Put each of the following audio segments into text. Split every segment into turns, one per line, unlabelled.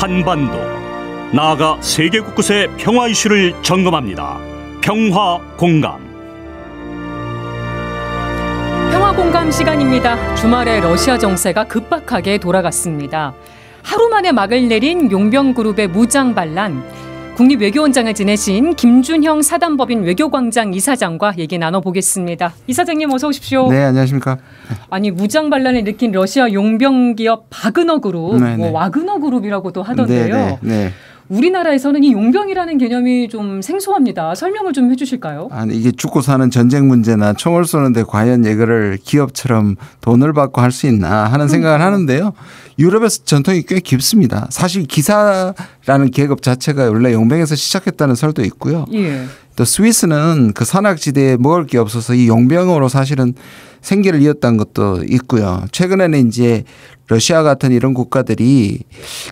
한반도 나아가 세계 곳곳의 평화 이슈를 점검합니다. 평화 공감. 평화 공감 시간입니다. 주말에 러시아 정세가 급박하게 돌아갔습니다. 하루 만에 막을 내린 용병 그룹의 무장 반란. 국립외교원장을 지내신 김준형 사단법인 외교광장 이사장과 얘기 나눠보겠습니다. 이사장님 어서 오십시오. 네, 안녕하십니까. 아니 무장 반란을 일으킨 러시아 용병 기업 바그너 그룹, 네, 네. 뭐 와그너 그룹이라고도 하던데요. 네, 네, 우리나라에서는 이 용병이라는 개념이 좀 생소합니다. 설명을 좀 해주실까요?
아니 이게 죽고 사는 전쟁 문제나 총을 쏘는데 과연 이거를 기업처럼 돈을 받고 할 수 있나 하는 생각을 음. 하는데요. 유럽에서 전통이 꽤 깊습니다. 사실 기사라는 계급 자체가 원래 용병에서 시작했다는 설도 있고요. 예. 또 스위스는 그 산악지대에 먹을 게 없어서 이 용병으로 사실은 생계를 이었던 것도 있고요. 최근에는 이제 러시아 같은 이런 국가들이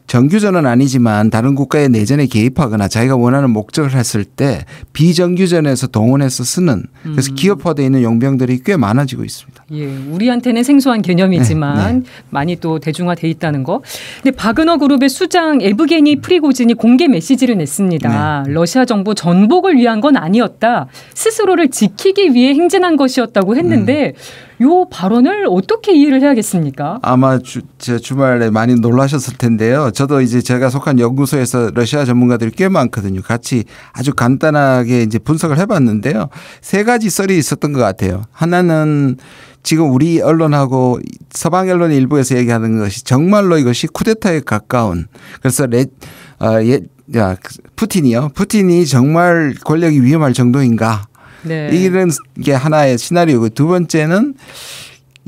정규전은 아니지만 다른 국가의 내전에 개입하거나 자기가 원하는 목적을 했을 때 비정규전에서 동원해서 쓰는 그래서 음. 기업화돼 있는 용병들이 꽤 많아지고 있습니다.
예, 우리한테는 생소한 개념이지만 네, 네. 많이 또 대중화돼 있다는 거. 근데 바그너 그룹의 수장 에브게니 프리고진이 공개 메시지를 냈습니다. 네. 러시아 정부 전복을 위한 건 아니었다. 스스로를 지키기 위해 행진한 것이었다고 했는데 음. 요 발언을 어떻게 이해를 해야겠습니까?
아마 주, 제 주말에 많이 놀라셨을 텐데요. 저도 이제 제가 속한 연구소에서 러시아 전문가들이 꽤 많거든요. 같이 아주 간단하게 이제 분석을 해봤는데요. 세 가지 썰이 있었던 것 같아요. 하나는 지금 우리 언론하고 서방 언론 일부에서 얘기하는 것이 정말로 이것이 쿠데타에 가까운 그래서 레, 어, 예, 야, 푸틴이요. 푸틴이 정말 권력이 위험할 정도인가? 네. 이런 게 하나의 시나리오고 두 번째는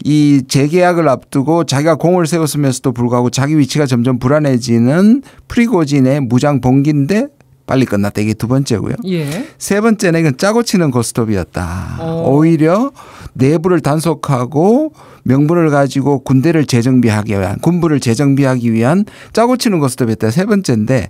이 재계약을 앞두고 자기가 공을 세웠으면서도 불구하고 자기 위치가 점점 불안해지는 프리고진의 무장 봉기인데 빨리 끝났다 이게 두 번째고요. 예. 세 번째는 이건 짜고 치는 고스톱이었다. 어. 오히려 내부를 단속하고 명분을 가지고 군대를 재정비하기 위한 군부를 재정비하기 위한 짜고 치는 것스톱이었다 세 번째인데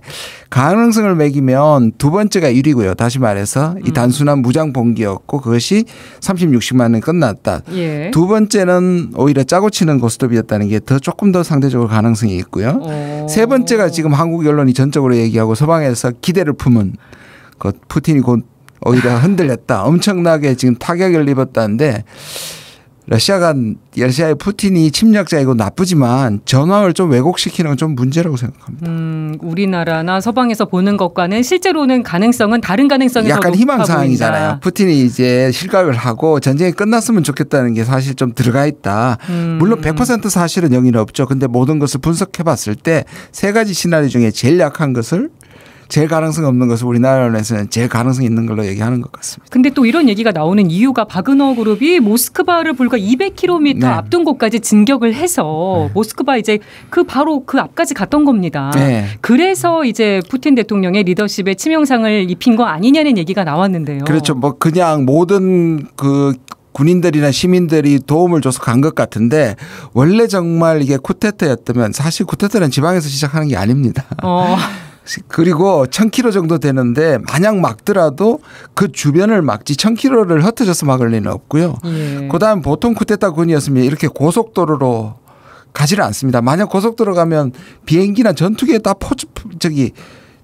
가능성을 매기면 두 번째가 1위고요. 다시 말해서 이 음. 단순한 무장 봉기였고 그것이 30, 60만 원 끝났다. 예. 두 번째는 오히려 짜고 치는 고스톱이었다는 게 더 조금 더 상대적으로 가능성이 있고요. 오. 어. 세 번째가 지금 한국 언론이 전적으로 얘기하고 서방에서 기대를 품은 그 푸틴이 곧 오히려 흔들렸다. 엄청나게 지금 타격을 입었다는데 러시아가 러시아의 푸틴이 침략자이고 나쁘지만 전황을 좀 왜곡시키는 건 좀 문제라고 생각합니다.
음, 우리나라나 서방에서 보는 것과는 실제로는 가능성은 다른 가능성이 약간 희망 사항이잖아요.
푸틴이 이제 실각을 하고 전쟁이 끝났으면 좋겠다는 게 사실 좀 들어가 있다. 음. 물론 100% 사실은 영리는 없죠. 근데 모든 것을 분석해 봤을 때 세 가지 시나리오 중에 제일 약한 것을 제일 가능성이 없는 것을 우리나라에서는 제일 가능성이 있는 걸로 얘기하는 것 같습니다.
근데 또 이런 얘기가 나오는 이유가 바그너 그룹이 모스크바를 불과 200km 네. 앞둔 곳까지 진격을 해서 네. 모스크바 이제 그 바로 그 앞까지 갔던 겁니다. 네. 그래서 이제 푸틴 대통령의 리더십에 치명상을 입힌 거 아니냐는 얘기가 나왔는데요. 그렇죠.
뭐 그냥 모든 그 군인들이나 시민들이 도움을 줘서 간 것 같은데 원래 정말 이게 쿠테타였다면 사실 쿠테타는 지방에서 시작하는 게 아닙니다. 어. 그리고 1000km 정도 되는데 만약 막더라도 그 주변을 막지 1000km를 흩어져서 막을 리는 없고요. 예. 그다음 보통 쿠데타 군이었으면 이렇게 고속도로로 가지를 않습니다. 만약 고속도로 가면 비행기나 전투기에 다 포, 저기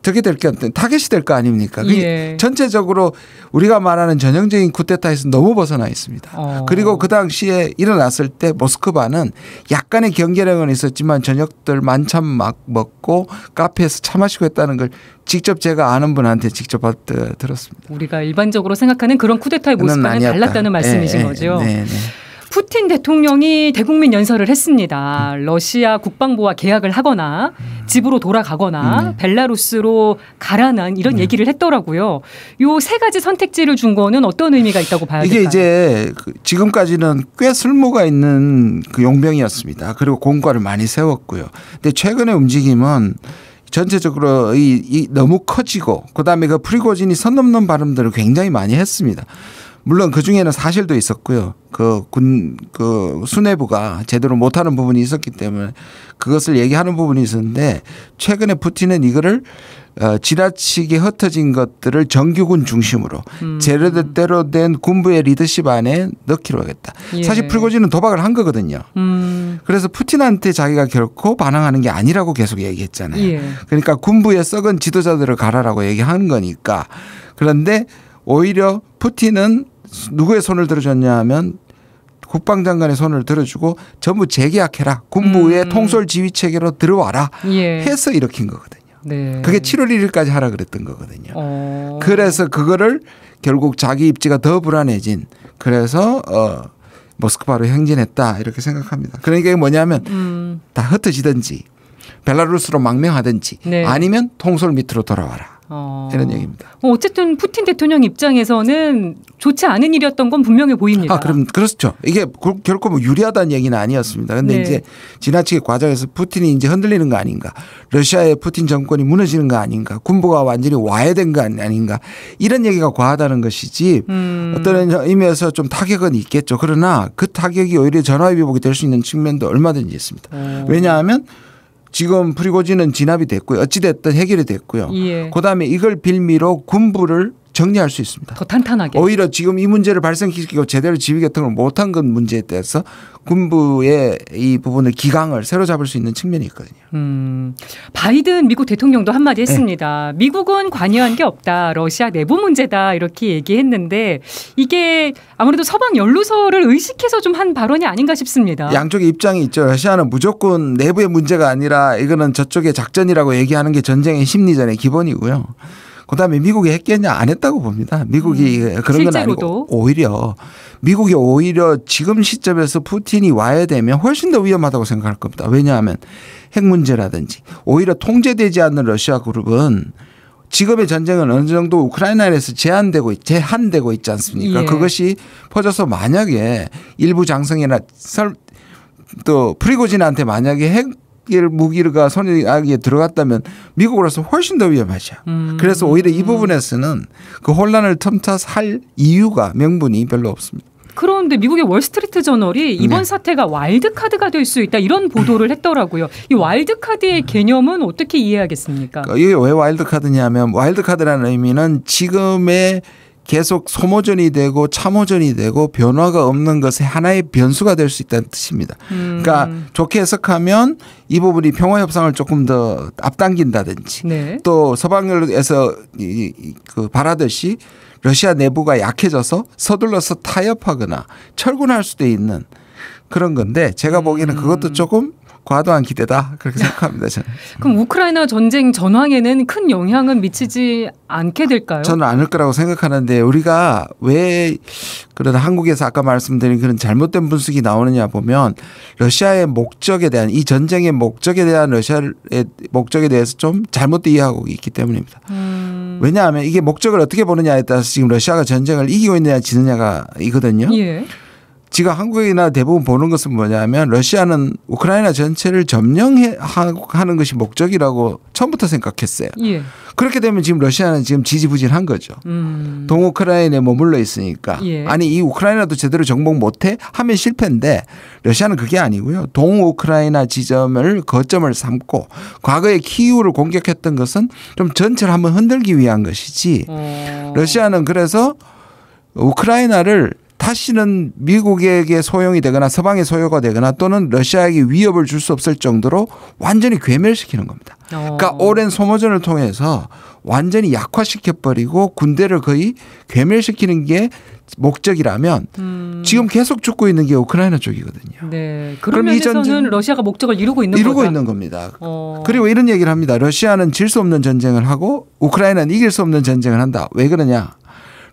어떻게 될게 없는 타겟이 될 거 아닙니까? 그 예. 전체적으로 우리가 말하는 전형적인 쿠데타에서 너무 벗어나 있습니다. 어. 그리고 그 당시에 일어났을 때 모스크바는 약간의 경계력은 있었지만 저녁들 만찬 막 먹고 카페에서 차 마시고 했다는 걸 직접 제가 아는 분한테 직접 들었습니다.
우리가 일반적으로 생각하는 그런 쿠데타의 모습과는 달랐다는 말씀이신 네, 거죠. 네, 네. 푸틴 대통령이 대국민 연설을 했습니다. 음. 러시아 국방부와 계약을 하거나 음. 집으로 돌아가거나 음. 벨라루스로 가라는 이런 네. 얘기를 했더라고요. 요 세 가지 선택지를 준 거는 어떤 의미가 있다고 봐야 이게 될까요? 이제
그 지금까지는 꽤 쓸모가 있는 그 용병이었습니다. 그리고 공과를 많이 세웠고요. 근데 최근의 움직임은 전체적으로 이, 이 너무 커지고 그다음에 그 프리고진이 선 넘는 발음들을 굉장히 많이 했습니다. 물론 그 중에는 사실도 있었고요. 그 군, 그 수뇌부가 제대로 못하는 부분이 있었기 때문에 그것을 얘기하는 부분이 있었는데 최근에 푸틴은 이거를 어, 지나치게 흩어진 것들을 정규군 중심으로 음. 제대로 된 군부의 리더십 안에 넣기로 하겠다. 예. 사실 프리고지는 도박을 한 거거든요. 음. 그래서 푸틴한테 자기가 결코 반항하는 게 아니라고 계속 얘기했잖아요. 예. 그러니까 군부의 썩은 지도자들을 가라라고 얘기한 거니까 그런데 오히려 푸틴은 누구의 손을 들어줬냐 하면 국방장관의 손을 들어주고 전부 재계약해라 군부의 음. 통솔 지휘 체계로 들어와라 예. 해서 일으킨 거거든요. 네. 그게 7월 1일까지 하라 그랬던 거거든요. 어. 그래서 그거를 결국 자기 입지가 더 불안해진 그래서 어 모스크바로 행진했다 이렇게 생각합니다. 그러니까 이게 뭐냐면 음. 다 흩어지든지 벨라루스로 망명하든지 네. 아니면 통솔 밑으로 돌아와라. 어. 되는 얘기입니다.
어, 어쨌든 푸틴 대통령 입장에서는 좋지 않은 일이었던 건 분명해 보입니다. 아, 그럼
그렇죠. 이게 그, 결코 뭐 유리하다는 얘기는 아니었습니다. 근데 네. 이제 지나치게 과정에서 푸틴이 이제 흔들리는 거 아닌가, 러시아의 푸틴 정권이 무너지는 거 아닌가, 군부가 완전히 와해된 거 아닌가 이런 얘기가 과하다는 것이지
음. 어떤
의미에서 좀 타격은 있겠죠. 그러나 그 타격이 오히려 전화위복이 될 수 있는 측면도 얼마든지 있습니다. 오. 어. 왜냐하면 지금 프리고지는 진압이 됐고요. 어찌됐든 해결이 됐고요. 예. 그다음에 이걸 빌미로 군부를 정리할 수 있습니다. 더 탄탄하게. 오히려 지금 이 문제를 발생시키고 제대로 지휘 개통을 못한 건 문제에 대해서 군부의 이 부분을 기강을 새로 잡을 수 있는 측면이 있거든요.
음, 바이든 미국 대통령도 한마디 네. 했습니다. 네. 미국은 관여한 게 없다. 러시아 내부 문제다. 이렇게 얘기했는데 이게 아무래도 서방 연루설을 의식해서 좀 한 발언이 아닌가 싶습니다.
양쪽의 입장이 있죠. 러시아는 무조건 내부의 문제가 아니라 이거는 저쪽의 작전이라고 얘기하는 게 전쟁의 심리전의 기본이고요. 그다음에 미국이 했겠냐 안 했다고 봅니다. 미국이 음. 그런 건 아니고 오히려 미국이 오히려 지금 시점에서 푸틴이 와야 되면 훨씬 더 위험하다고 생각할 겁니다. 왜냐하면 핵 문제라든지 오히려 통제되지 않는 러시아 그룹은 지금의 전쟁은 어느 정도 우크라이나에서 제한되고 제한되고 있지 않습니까? 예. 그것이 퍼져서 만약에 일부 장성이나 설, 또 프리고진한테 만약에 핵핵 무기가 선악에 들어갔다면 미국으로서 훨씬 더 위험하죠. 음. 그래서 오히려 이 부분에서는 그 혼란을 틈타살 이유가 명분이 별로 없습니다.
그런데 미국의 월스트리트 저널이 이번 네. 사태가 와일드카드가 될 수 있다 이런 보도를 했더라고요. 이 와일드카드의 개념은 어떻게 이해하겠습니까?
이게 그 왜 와일드카드냐면 와일드카드라는 의미는 지금의 계속 소모전이 되고 참호전이 되고 변화가 없는 것에 하나의 변수가 될 수 있다는 뜻입니다. 음. 그러니까 좋게 해석하면 이 부분이 평화 협상을 조금 더 앞당긴다든지 네. 또 서방에서 그 바라듯이 러시아 내부가 약해져서 서둘러서 타협하거나 철군할 수도 있는 그런 건데 제가 보기에는 음. 그것도 조금 과도한 기대다 그렇게 생각합니다. 저는.
그럼 우크라이나 전쟁 전황에는 큰 영향은 미치지 않게 될까요? 저는
않을 거라고 생각하는데 우리가 왜 그런 한국에서 아까 말씀드린 그런 잘못된 분석이 나오느냐 보면 러시아의 목적에 대한 이 전쟁의 목적에 대한 러시아의 목적에 대해서 좀 잘못된 이해하고 있기 때문입니다. 음. 왜냐하면 이게 목적을 어떻게 보느냐에 따라서 지금 러시아가 전쟁을 이기고 있느냐 지느냐가 이거든요. 예. 지금 한국이나 대부분 보는 것은 뭐냐면 러시아는 우크라이나 전체를 점령하는 것이 목적이라고 처음부터 생각했어요. 예. 그렇게 되면 지금 러시아는 지금 지지부진한 거죠. 음. 동우크라인에 머물러 있으니까 예. 아니 이 우크라이나도 제대로 정복 못해 하면 실패인데 러시아는 그게 아니고요. 동우크라이나 지점을 거점을 삼고 과거에 키우를 공격했던 것은 좀 전체를 한번 흔들기 위한 것이지. 어. 러시아는 그래서 우크라이나를 다시는 미국에게 소용이 되거나 서방의 소요가 되거나 또는 러시아에게 위협을 줄 수 없을 정도로 완전히 괴멸시키는 겁니다. 어. 그러니까 오랜 소모전을 통해서 완전히 약화시켜버리고 군대를 거의 괴멸시키는 게 목적이라면 음. 지금 계속 죽고 있는 게 우크라이나 쪽이거든요.
네. 그럼 이전쟁는 러시아가 목적을 이루고 있는 이루고 거다. 있는
겁니다. 어. 그리고 이런 얘기를 합니다. 러시아는 질 수 없는 전쟁을 하고 우크라이나는 이길 수 없는 전쟁을 한다. 왜 그러냐?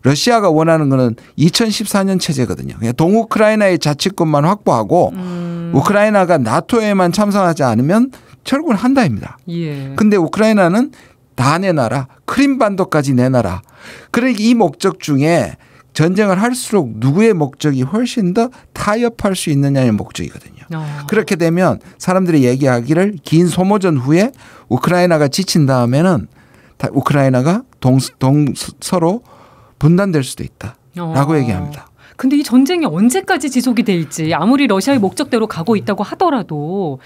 러시아가 원하는 거는 2014년 체제거든요. 그냥 그러니까 동우크라이나의 자치권만 확보하고 음. 우크라이나가 나토에만 참석하지 않으면 철군 한다입니다.
그런데
예. 우크라이나는 다 내놔라. 크림반도까지 내놔라. 그러니 이 목적 중에 전쟁을 할수록 누구의 목적이 훨씬 더 타협할 수 있느냐의 목적이거든요. 어. 그렇게 되면 사람들이 얘기하기를 긴 소모전 후에 우크라이나가 지친 다음에는 우크라이나가 동, 동 서로 분단될 수도
있다라고 어. 얘기합니다. 근데 이 전쟁이 언제까지 지속이 될지 아무리 러시아의 음. 목적대로 가고 있다고 하더라도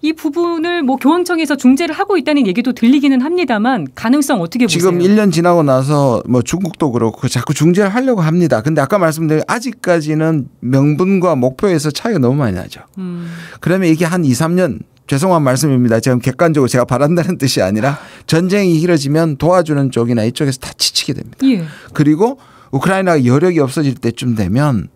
이 부분을 뭐 교황청에서 중재를 하고 있다는 얘기도 들리기는 합니다만 가능성 어떻게 보세요? 지금 1년
지나고 나서 뭐 중국도 그렇고 자꾸 중재를 하려고 합니다. 근데 아까 말씀드린 아직까지는 명분과 목표에서 차이가 너무 많이 나죠. 음. 그러면 이게 한 2, 3년 죄송한 말씀입니다. 지금 객관적으로 제가 바란다는 뜻이 아니라 전쟁이 길어지면 도와주는 쪽이나 이쪽에서 다 지치게 됩니다. 예. 그리고 우크라이나가 여력이 없어질 때쯤 되면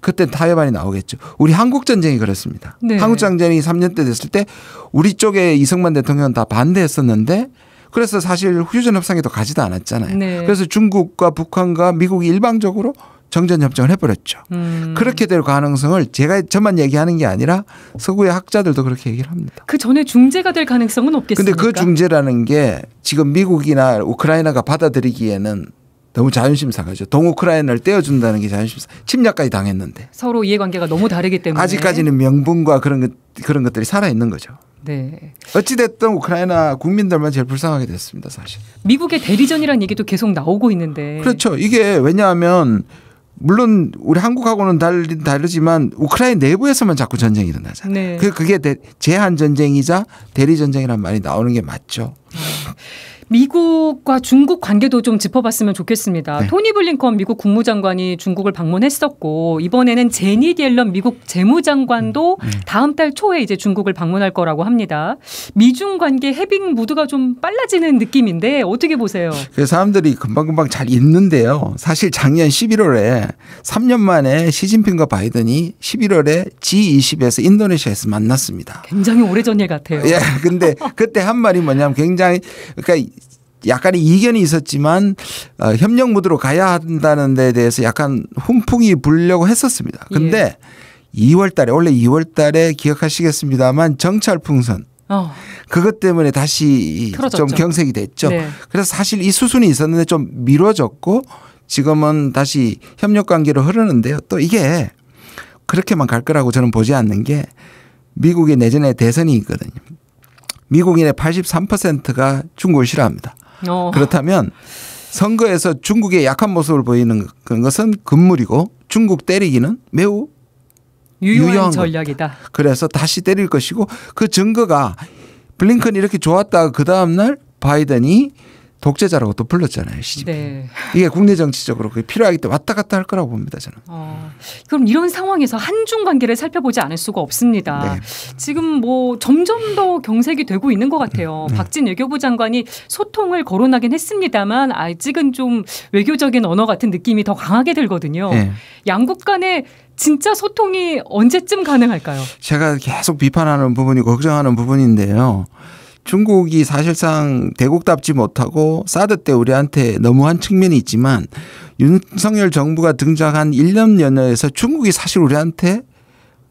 그때 타협안이 나오겠죠. 우리 한국 전쟁이 그랬습니다. 네. 한국 전쟁이 3년 때 됐을 때 우리 쪽에 이승만 대통령은 다 반대했었는데 그래서 사실 휴전 협상에도 가지도 않았잖아요. 네. 그래서 중국과 북한과 미국이 일방적으로 정전 협정을 해버렸죠. 음. 그렇게 될 가능성을 제가 저만 얘기하는 게 아니라 서구의 학자들도 그렇게 얘기를 합니다.
그 전에 중재가 될 가능성은 없겠습니까? 근데 그
중재라는 게 지금 미국이나 우크라이나가 받아들이기에는 너무 자존심 상하죠. 동우크라이나를 떼어준다는 게 자존심 상. 침략까지 당했는데
서로 이해관계가 너무 다르기 때문에 아직까지는
명분과 그런 것 그런 것들이 살아 있는 거죠. 네. 어찌됐든 우크라이나 국민들만 제일 불쌍하게 됐습니다, 사실.
미국의 대리전이라는 얘기도 계속 나오고 있는데. 그렇죠.
이게 왜냐하면 물론 우리 한국하고는 달리 다르지만 우크라이나 내부에서만 자꾸 전쟁이 일어나잖아요. 네. 그 그게 제한 전쟁이자
대리 전쟁이란 말이 나오는 게 맞죠. 네. 미국과 중국 관계도 좀 짚어봤으면 좋겠습니다. 네. 토니 블링컨 미국 국무장관이 중국을 방문했었고 이번에는 제니 디엘런 미국 재무장관도 음. 네. 다음 달 초에 이제 중국을 방문할 거라고 합니다. 미중 관계 해빙 무드가 좀 빨라지는 느낌인데 어떻게 보세요?
그 사람들이 금방금방 잘있는데요 사실 작년 11월에 3년 만에 시진핑과 바이든이 11월에 G20에서 인도네시아에서 만났습니다.
굉장히 오래전 일 같아요. 예.
근데 그때 한 말이 뭐냐면 굉장히 그러니까 약간의 이견이 있었지만 어, 협력 무드로 가야 한다는 데 대해서 약간 훈풍이 불려고 했었습니다. 예. 근데 예. 2월 달에 원래 2월 달에 기억하시겠습니다만 정찰 풍선 어. 그것 때문에 다시 틀어졌죠. 좀 경색이 됐죠. 네. 그래서 사실 이 수순이 있었는데 좀 미뤄졌고 지금은 다시 협력 관계로 흐르는데요. 또 이게 그렇게만 갈 거라고 저는 보지 않는 게 미국의 내전의 대선이 있거든요. 미국인의 83%가 중국을 싫어합니다. 어. 그렇다면 선거에서 중국의 약한 모습을 보이는 것은 금물이고 중국 때리기는 매우 유용한, 유용한 전략이다. 겁 그래서 다시 때릴 것이고 그 증거가 블링컨이 이렇게 좋았다가 그 다음날 바이든이 독재자라고 또 불렀잖아요.
시집. 네.
이게 국내 정치적으로 필요하기 때문에 왔다 갔다 할 거라고 봅니다. 저는. 어,
그럼 이런 상황에서 한중 관계를 살펴보지 않을 수가 없습니다. 네. 지금 뭐 점점 더 경색이 되고 있는 것 같아요. 네. 박진 외교부 장관이 소통을 거론하긴 했습니다만 아직은 좀 외교적인 언어 같은 느낌이 더 강하게 들거든요. 네. 양국 간의 진짜 소통이 언제쯤 가능할까요?
제가 계속 비판하는 부분이 걱정하는 부분인데요. 중국이 사실상 대국답지 못하고 사드 때 우리한테 너무한 측면이 있지만 윤석열 정부가 등장한 1년 연여에서 중국이 사실 우리한테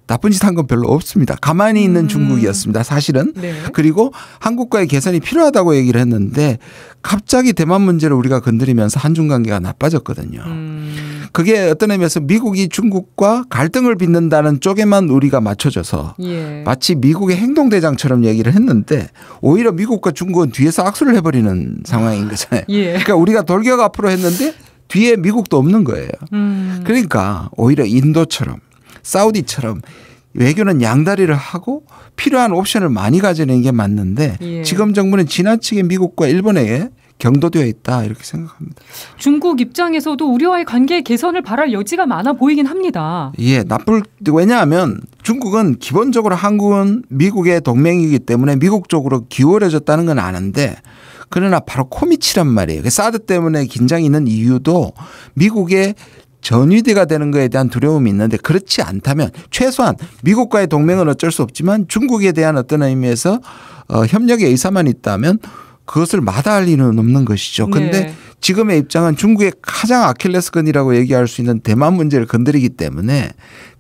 나쁜 짓 한 건 별로 없습니다. 가만히 있는 음. 중국이었습니다. 사실은. 네. 그리고 한국과의 개선이 필요하다고 얘기를 했는데 갑자기 대만 문제를 우리가 건드리면서 한중 관계가 나빠졌거든요. 음. 그게 어떤 의미에서 미국이 중국과 갈등을 빚는다는 쪽에만 우리가 맞춰져서 예. 마치 미국의 행동 대장처럼 얘기를 했는데 오히려 미국과 중국은 뒤에서 악수를 해버리는 상황인 거잖아요. 예. 그러니까 우리가 돌격 앞으로 했는데 뒤에 미국도 없는 거예요. 음. 그러니까 오히려 인도처럼 사우디처럼 외교는 양다리를 하고 필요한 옵션을 많이 가지는 게 맞는데 예. 지금 정부는 지나치게 미국과 일본에게 경도되어 있다 이렇게 생각합니다.
중국 입장에서도 우리와의 관계 개선을 바랄 여지가 많아 보이긴 합니다.
예, 나쁠 왜냐하면 중국은 기본적으로 한국은 미국의 동맹이기 때문에 미국 쪽으로 기울어졌다는 건 아는데 그러나 바로 코미치란 말이에요. 그 사드 때문에 긴장이 있는 이유도 미국의 전위대가 되는 것에 대한 두려움이 있는데 그렇지 않다면 최소한 미국과의 동맹은 어쩔 수 없지만 중국에 대한 어떤 의미에서 어, 협력의 의사만 있다면 그것을 마다할 리는 없는 것이죠. 근데 네. 지금의 입장은 중국의 가장 아킬레스건이라고 얘기할 수 있는 대만 문제를 건드리기 때문에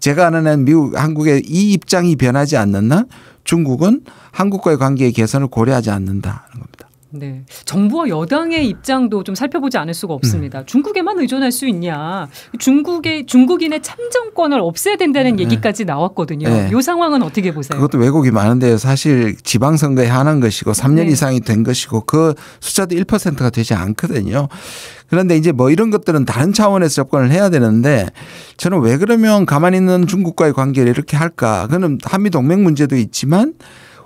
제가 아는 한 미국 한국의 이 입장이 변하지 않는 한 중국은 한국과의 관계의 개선을 고려하지 않는다는 겁니다.
네. 정부와 여당의 입장도 좀 살펴보지 않을 수가 없습니다. 음. 중국에만 의존할 수 있냐. 중국의 중국인의 참정권을 없애야 된다는 네. 얘기까지 나왔거든요. 네. 이 상황은 어떻게 보세요? 그것도
왜곡이 많은데 사실 지방선거에 한한 것이고 3년 네. 이상이 된 것이고 그 숫자도 1%가 되지 않거든요. 그런데 이제 뭐 이런 것들은 다른 차원에서 접근을 해야 되는데 저는 왜 그러면 가만히 있는 중국과의 관계를 이렇게 할까? 그는 한미 동맹 문제도 있지만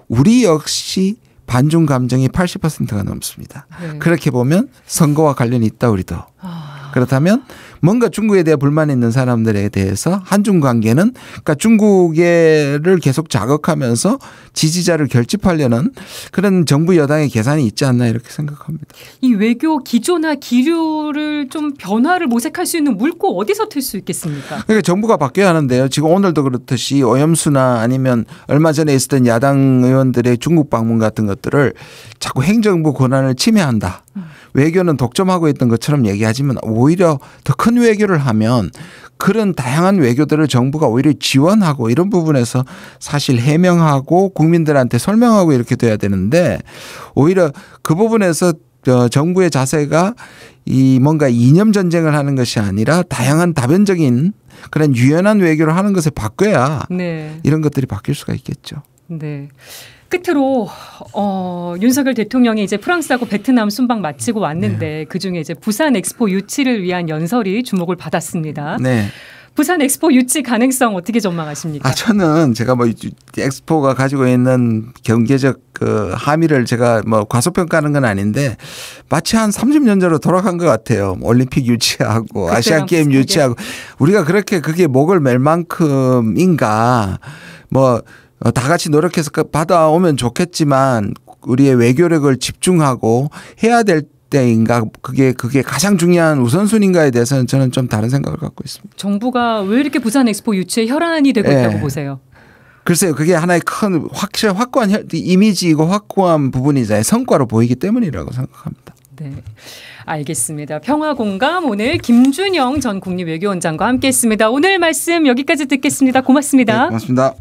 우리 역시 반중 감정이 80%가 넘습니다. 네. 그렇게 보면 선거와 관련이 있다 우리도. 아. 그렇다면 뭔가 중국에 대해 불만이 있는 사람들에 대해서 한중 관계는 그러니까 중국을 계속 자극하면서 지지자를 결집하려는 그런 정부 여당의 계산이 있지 않나 이렇게 생각합니다.
이 외교 기조나 기류를 좀 변화를 모색할 수 있는 물고 어디서 틀 수 있겠습니까?
그러니까 정부가 바뀌어야 하는데요. 지금 오늘도 그렇듯이 오염수나 아니면 얼마 전에 있었던 야당 의원들의 중국 방문 같은 것들을 자꾸 행정부 권한을 침해한다. 음. 외교는 독점하고 있던 것처럼 얘기하지만 오히려 더큰 큰 외교를 하면 그런 다양한 외교들을 정부가 오히려 지원하고 이런 부분에서 사실 해명하고 국민들한테 설명하고 이렇게 돼야 되는데 오히려 그 부분에서 어, 정부의 자세가 이 뭔가 이념 전쟁을 하는 것이 아니라 다양한 다변적인 그런 유연한 외교를 하는 것에 바꿔야 네. 이런 것들이 바뀔 수가 있겠죠.
네. 끝으로 어, 윤석열 대통령이 이제 프랑스하고 베트남 순방 마치고 왔는데 네. 그 중에 이제 부산 엑스포 유치를 위한 연설이 주목을 받았습니다. 네. 부산 엑스포 유치 가능성 어떻게 전망하십니까? 아,
저는 제가 뭐 엑스포가 가지고 있는 경제적 그 함의를 제가 뭐 과소평가하는 건 아닌데 마치 한 30년 전으로 돌아간 것 같아요. 올림픽 유치하고 아시안 게임 유치하고 우리가 그렇게 그게 목을 맬 만큼인가 뭐 어, 다 같이 노력해서 그 받아오면 좋겠지만 우리의 외교력을 집중하고 해야 될 때인가 그게 그게 가장 중요한 우선순위인가에 대해서는 저는 좀 다른 생각을 갖고 있습니다.
정부가 왜 이렇게 부산 엑스포 유치에 혈안이 되고 네. 있다고 보세요?
글쎄요, 그게 하나의 큰 확실 확고한 이미지이고 확고한 부분이자 성과로 보이기 때문이라고 생각합니다.
네. 알겠습니다. 평화공감 오늘 김준영 전 국립외교원장과 함께했습니다. 오늘 말씀 여기까지 듣겠습니다. 고맙습니다. 네,
고맙습니다.